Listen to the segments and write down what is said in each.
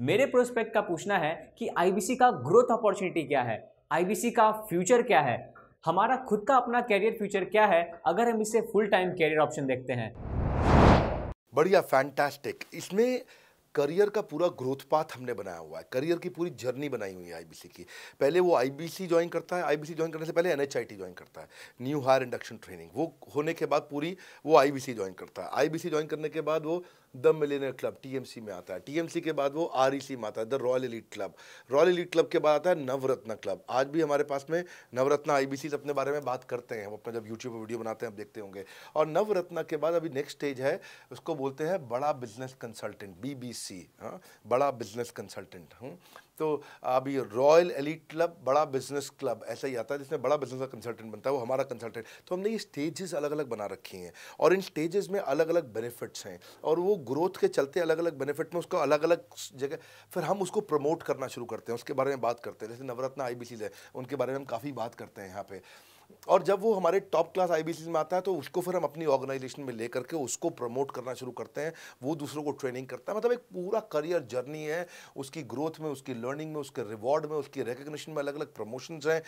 मेरे प्रोस्पेक्ट का पूछना है कि आईबीसी का ग्रोथ अपॉर्चुनिटी क्या है आईबीसी का फ्यूचर क्या है हमारा खुद का अपना कैरियर फ्यूचर क्या है अगर हम इसे फुल टाइम कैरियर ऑप्शन देखते हैं बढ़िया फैंटास्टिक इसमें करियर का पूरा ग्रोथ पाथ हमने बनाया हुआ है करियर की पूरी जर्नी बनाई हुई है आईबीसी की पहले वो आईबीसी ज्वाइन करता है आईबीसी ज्वाइन करने से पहले एनएचआईटी ज्वाइन करता है न्यू हायर इंडक्शन ट्रेनिंग वो होने के बाद पूरी वो आईबीसी ज्वाइन करता है आईबीसी ज्वाइन करने के बाद वो द मिलेनियर क्लब टीएमसी में आता है टीएमसी के बाद वो सी e में आता है the royal elite club royal elite club के बाद आता है नवरत्न क्लब आज भी हमारे पास में नवरत्न सी अपने बारे में बात करते हैं हम अपने जब यूट्यूब पर वीडियो बनाते हैं आप देखते होंगे और नवरत्न के बाद अभी नेक्स्ट स्टेज है उसको बोलते हैं बड़ा बिजनेस कंसल्टेंट बी सी हाँ बड़ा बिजनेस कंसल्टेंट हूँ तो अभी रॉयल एलिट क्लब बड़ा बिजनेस क्लब ऐसा ही आता है जिसमें बड़ा बिजनेस का कंसल्टेंट बनता है वो हमारा कंसल्टेंट तो हमने ये स्टेजेस अलग अलग बना रखी हैं और इन स्टेजेस में अलग अलग बेनिफिट्स हैं और वो ग्रोथ के चलते अलग अलग बेनिफिट में उसको अलग अलग जगह फिर हम उसको प्रमोट करना शुरू करते हैं उसके बारे में बात करते हैं जैसे नवरत्न आई बी है उनके बारे में हम काफ़ी बात करते हैं यहाँ पर और जब वो हमारे टॉप क्लास आई में आता है तो उसको फिर हम अपनी ऑर्गेनाइजेशन में लेकर के उसको प्रमोट करना शुरू करते हैं वो दूसरों को ट्रेनिंग करता है मतलब एक पूरा करियर जर्नी है उसकी ग्रोथ में उसकी लर्निंग में उसके रिवॉर्ड में उसकी रिकग्निशन में अलग अलग प्रमोशंस हैं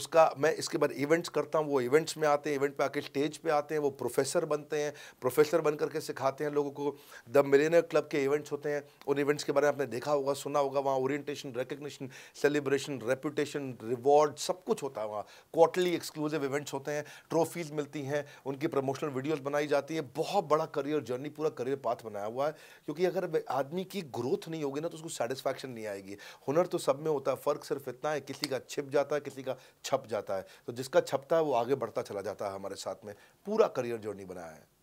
उसका मैं इसके बाद इवेंट्स करता हूँ वो इवेंट्स में आते हैं इवेंट पर आके स्टेज पर आते हैं वो प्रोफेसर बनते हैं प्रोफेसर बन करके सिखाते हैं लोगों को द मिलेनर क्लब के इवेंट्स होते हैं उन इवेंट्स के बारे में आपने देखा होगा सुना होगा वहाँ orientation recognition celebration reputation reward सब कुछ होता है वहाँ क्वार्टरली एक्सक्लूसिव एक्सक्लूसिव इवेंट्स होते हैं ट्रॉफीज मिलती हैं उनकी प्रमोशनल वीडियोज बनाई जाती हैं बहुत बड़ा करियर जर्नी पूरा करियर पाथ बनाया हुआ है क्योंकि अगर आदमी की ग्रोथ नहीं होगी ना तो उसको सेटिस्फैक्शन नहीं आएगी हुनर तो सब में होता है फ़र्क सिर्फ इतना है किसी का छिप जाता है किसी का छप जाता है तो जिसका छपता है वो आगे बढ़ता चला जाता है हमारे साथ में पूरा करियर जर्नी बनाया है